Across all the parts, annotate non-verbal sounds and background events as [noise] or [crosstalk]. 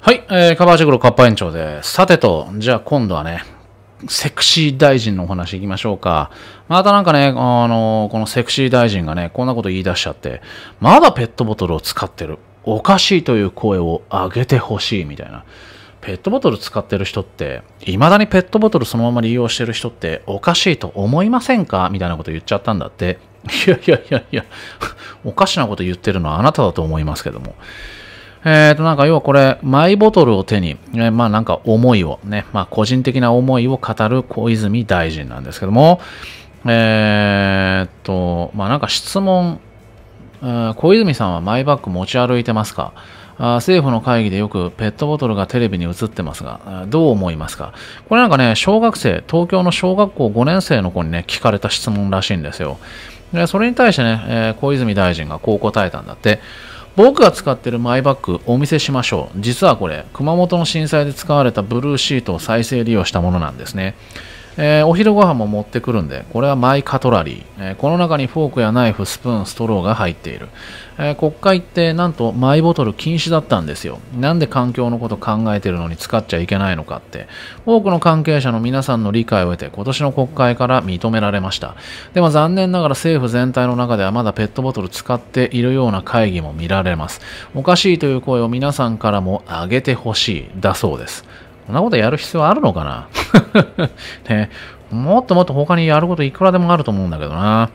はい、えー、カバーチェクロカッパ園長です。さてと、じゃあ今度はね、セクシー大臣のお話いきましょうか。またなんかね、あの、このセクシー大臣がね、こんなこと言い出しちゃって、まだペットボトルを使ってる。おかしいという声を上げてほしいみたいな。ペットボトル使ってる人って、未だにペットボトルそのまま利用してる人っておかしいと思いませんかみたいなこと言っちゃったんだって。いやいやいやいや、おかしなこと言ってるのはあなただと思いますけども。えっ、ー、と、なんか要はこれ、マイボトルを手に、えまあなんか思いをね、まあ個人的な思いを語る小泉大臣なんですけども、えっ、ー、と、まあなんか質問、小泉さんはマイバッグ持ち歩いてますか政府の会議でよくペットボトルがテレビに映ってますが、どう思いますかこれなんかね、小学生、東京の小学校5年生の子にね、聞かれた質問らしいんですよ。でそれに対してね、えー、小泉大臣がこう答えたんだって、僕が使ってるマイバッグお見せしましょう。実はこれ、熊本の震災で使われたブルーシートを再生利用したものなんですね。えー、お昼ご飯も持ってくるんで、これはマイカトラリー、えー、この中にフォークやナイフ、スプーン、ストローが入っている、えー、国会ってなんとマイボトル禁止だったんですよ。なんで環境のこと考えてるのに使っちゃいけないのかって、多くの関係者の皆さんの理解を得て今年の国会から認められました。でも残念ながら政府全体の中ではまだペットボトル使っているような会議も見られます。おかしいという声を皆さんからも上げてほしい、だそうです。そんなことやる必要あるのかな [laughs] ね、もっともっと他にやることいくらでもあると思うんだけどな。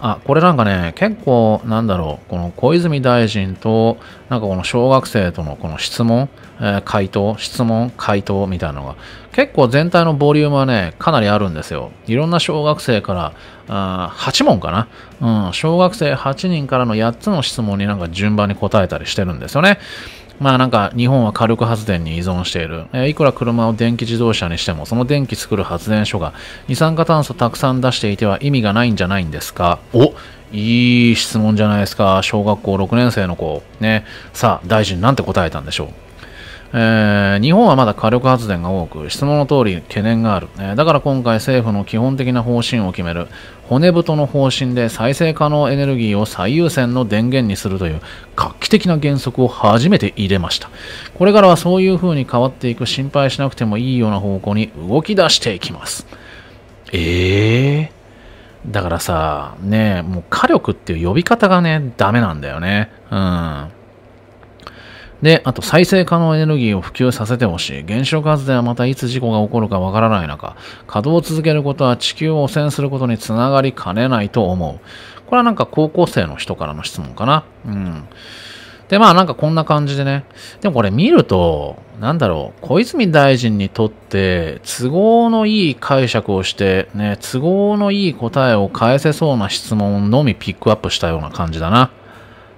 あ、これなんかね、結構、なんだろう、この小泉大臣と、なんかこの小学生とのこの質問、えー、回答、質問、回答みたいなのが、結構全体のボリュームはね、かなりあるんですよ。いろんな小学生から、あ8問かな、うん、小学生8人からの8つの質問になんか順番に答えたりしてるんですよね。まあなんか日本は火力発電に依存している。えー、いくら車を電気自動車にしても、その電気作る発電所が二酸化炭素たくさん出していては意味がないんじゃないんですかおいい質問じゃないですか。小学校6年生の子。ね。さあ、大臣なんて答えたんでしょう。えー、日本はまだ火力発電が多く、質問の通り懸念がある、えー、だから今回政府の基本的な方針を決める、骨太の方針で再生可能エネルギーを最優先の電源にするという画期的な原則を初めて入れました。これからはそういう風に変わっていく心配しなくてもいいような方向に動き出していきます。ええーだからさ、ねもう火力っていう呼び方がね、ダメなんだよね。うん。で、あと再生可能エネルギーを普及させてほしい。原子力発電はまたいつ事故が起こるかわからない中、稼働を続けることは地球を汚染することにつながりかねないと思う。これはなんか高校生の人からの質問かな。うん。で、まあなんかこんな感じでね。でもこれ見ると、なんだろう、小泉大臣にとって都合のいい解釈をして、ね、都合のいい答えを返せそうな質問のみピックアップしたような感じだな。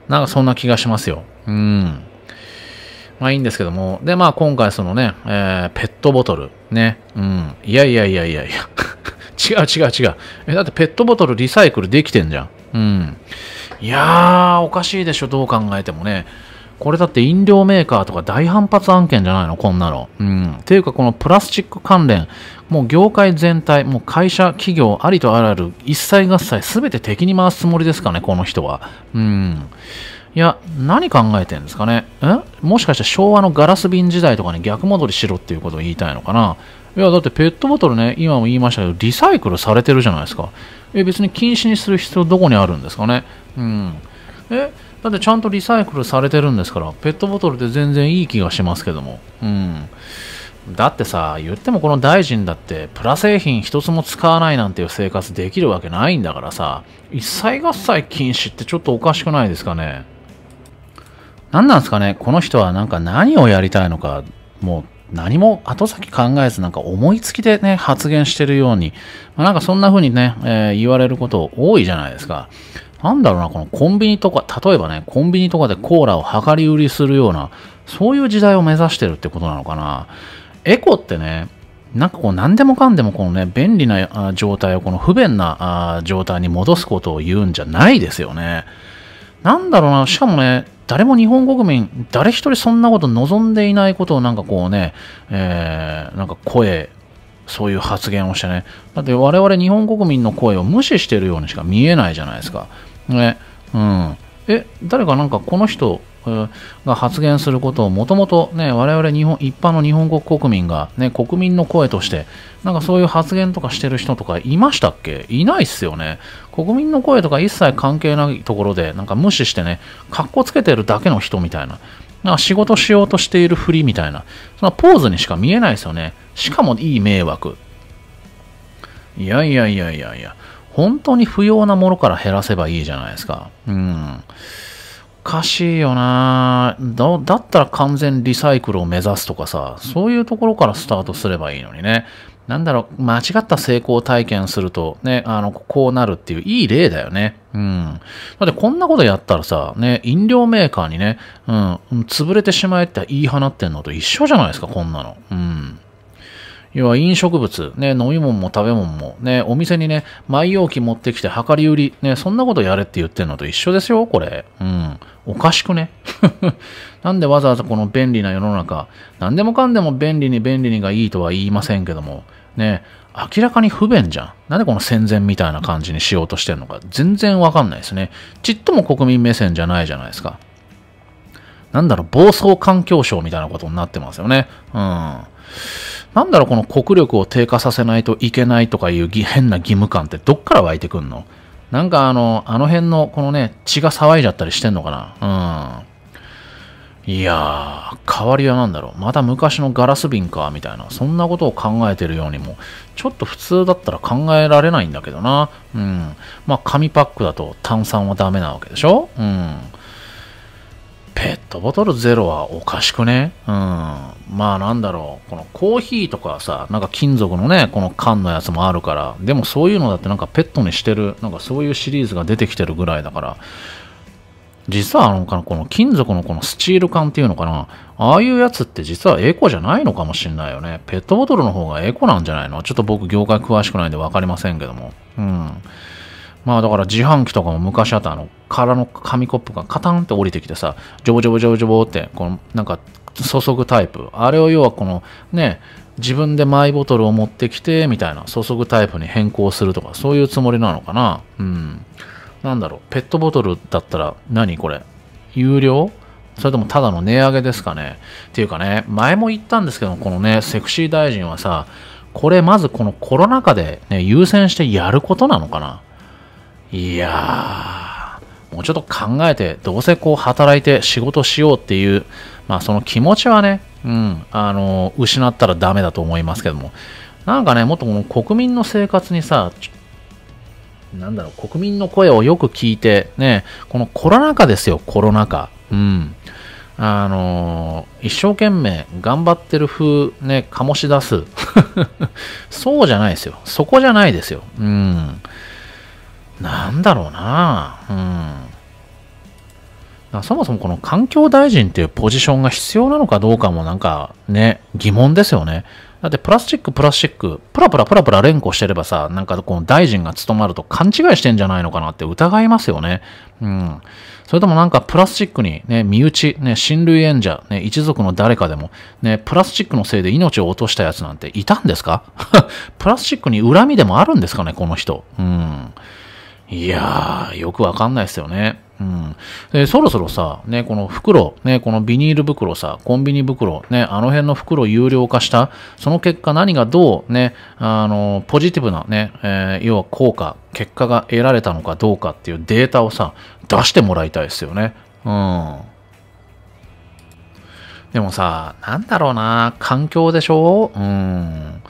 なんかそんな気がしますよ。うん。まあいいんですけども。で、まあ今回そのね、えー、ペットボトル。ね。うん。いやいやいやいやいや。[laughs] 違う違う違う。え、だってペットボトルリサイクルできてんじゃん。うん。いやー、おかしいでしょ、どう考えてもね。これだって飲料メーカーとか大反発案件じゃないのこんなの。うん。ていうかこのプラスチック関連、もう業界全体、もう会社、企業、ありとあらゆる一切合切全て敵に回すつもりですかね、この人は。うん。いや、何考えてんですかねんもしかして昭和のガラス瓶時代とかに逆戻りしろっていうことを言いたいのかないや、だってペットボトルね、今も言いましたけど、リサイクルされてるじゃないですか。え、別に禁止にする必要どこにあるんですかねうん。え、だってちゃんとリサイクルされてるんですから、ペットボトルって全然いい気がしますけども。うん。だってさ、言ってもこの大臣だって、プラ製品一つも使わないなんていう生活できるわけないんだからさ、一切合切禁止ってちょっとおかしくないですかね。何なんですかね、この人はなんか何をやりたいのか、もう何も後先考えず、なんか思いつきでね、発言してるように、まあ、なんかそんな風にね、えー、言われること多いじゃないですか。なんだろうな、このコンビニとか、例えばね、コンビニとかでコーラを量り売りするような、そういう時代を目指してるってことなのかな。エコってね、なんかこう何でもかんでもこのね、便利な状態をこの不便な状態に戻すことを言うんじゃないですよね。なんだろうな、しかもね、誰も日本国民、誰一人そんなこと望んでいないことをなんかこうね、えー、なんか声、そういう発言をしてね。だって我々日本国民の声を無視してるようにしか見えないじゃないですか。ね。うん。え、誰かなんかこの人、が発言することをもともとね、我々日本、一般の日本国国民がね、国民の声として、なんかそういう発言とかしてる人とかいましたっけいないっすよね。国民の声とか一切関係ないところで、なんか無視してね、かっこつけてるだけの人みたいな。なんか仕事しようとしているふりみたいな。そのポーズにしか見えないですよね。しかもいい迷惑。いやいやいやいやいや。本当に不要なものから減らせばいいじゃないですか。うん。かしいよなだだったら完全リサイクルを目指すとかさ、そういうところからスタートすればいいのにね。なんだろう、間違った成功体験すると、ね、あの、こうなるっていういい例だよね。うん。だってこんなことやったらさ、ね、飲料メーカーにね、うん、潰れてしまえって言い放ってんのと一緒じゃないですか、こんなの。うん。要は飲食物、ね、飲み物も食べ物も、ね、お店にね、培容器持ってきて量り売り、ね、そんなことやれって言ってんのと一緒ですよ、これ。うん。おかしくね。[laughs] なんでわざわざこの便利な世の中、何でもかんでも便利に便利にがいいとは言いませんけども、ね、明らかに不便じゃん。なんでこの戦前みたいな感じにしようとしてんのか、全然わかんないですね。ちっとも国民目線じゃないじゃないですか。なんだろう、暴走環境省みたいなことになってますよね。うん。なんだろう、この国力を低下させないといけないとかいう変な義務感ってどっから湧いてくんのなんかあの、あの辺のこのね、血が騒いじゃったりしてんのかなうん。いやー、代わりは何だろう。また昔のガラス瓶か、みたいな。そんなことを考えてるようにも、ちょっと普通だったら考えられないんだけどな。うん。まあ、紙パックだと炭酸はダメなわけでしょうん。ペットボトルゼロはおかしくねうん。まあなんだろう。このコーヒーとかさ、なんか金属のね、この缶のやつもあるから。でもそういうのだってなんかペットにしてる、なんかそういうシリーズが出てきてるぐらいだから。実はあの、この金属のこのスチール缶っていうのかな。ああいうやつって実はエコじゃないのかもしんないよね。ペットボトルの方がエコなんじゃないのちょっと僕業界詳しくないんでわかりませんけども。うん。まあだから自販機とかも昔あったあの空の紙コップがカタンって降りてきてさ、ジョボジョボジョボジョボって、このなんか注ぐタイプ。あれを要はこのね、自分でマイボトルを持ってきてみたいな注ぐタイプに変更するとかそういうつもりなのかなうん。なんだろう、ペットボトルだったら何これ有料それともただの値上げですかねっていうかね、前も言ったんですけど、このね、セクシー大臣はさ、これまずこのコロナ禍でね、優先してやることなのかないやー、もうちょっと考えて、どうせこう働いて仕事しようっていう、まあその気持ちはね、うん、あの、失ったらダメだと思いますけども、なんかね、もっとも国民の生活にさ、なんだろう、国民の声をよく聞いて、ね、このコロナ禍ですよ、コロナ禍。うん。あのー、一生懸命頑張ってる風、ね、醸し出す。[laughs] そうじゃないですよ。そこじゃないですよ。うん。なんだろうなうんそもそもこの環境大臣っていうポジションが必要なのかどうかもなんかね、疑問ですよね。だってプラスチックプラスチック、プラプラプラプラ連呼してればさ、なんかこの大臣が務まると勘違いしてんじゃないのかなって疑いますよね。うん。それともなんかプラスチックにね、身内、ね、親類縁者、ね、一族の誰かでも、ね、プラスチックのせいで命を落としたやつなんていたんですか [laughs] プラスチックに恨みでもあるんですかね、この人。うん。いやー、よくわかんないですよね。うん。で、そろそろさ、ね、この袋、ね、このビニール袋さ、コンビニ袋、ね、あの辺の袋有料化した、その結果何がどうね、あの、ポジティブなね、えー、要は効果、結果が得られたのかどうかっていうデータをさ、出してもらいたいですよね。うん。でもさ、なんだろうな、環境でしょうん。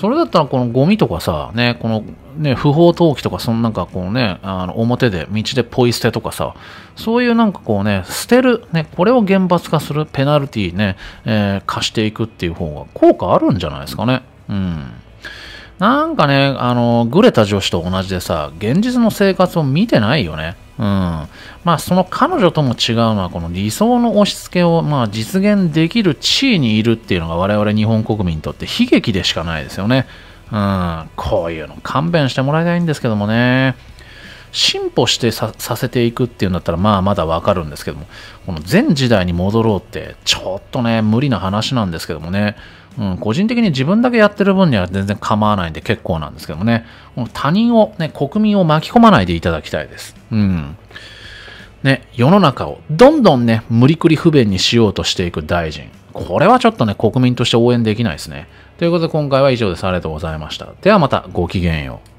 それだったらこのゴミとかさ、ね、このね、不法投棄とか、そのなんかこうね、あの表で、道でポイ捨てとかさ、そういうなんかこうね、捨てる、ね、これを厳罰化するペナルティね、えー、していくっていう方が効果あるんじゃないですかね。うん。なんかね、あの、ぐれた女子と同じでさ、現実の生活を見てないよね。うん、まあその彼女とも違うのはこの理想の押し付けをまあ実現できる地位にいるっていうのが我々日本国民にとって悲劇でしかないですよね。うん、こういうの勘弁してもらいたいんですけどもね。進歩してさせていくっていうんだったらまあまだわかるんですけどもこの全時代に戻ろうってちょっとね無理な話なんですけどもね、うん、個人的に自分だけやってる分には全然構わないんで結構なんですけどもねこの他人をね国民を巻き込まないでいただきたいです。うんね、世の中をどんどんね、無理くり不便にしようとしていく大臣。これはちょっとね、国民として応援できないですね。ということで今回は以上です。ありがとうございました。ではまたごきげんよう。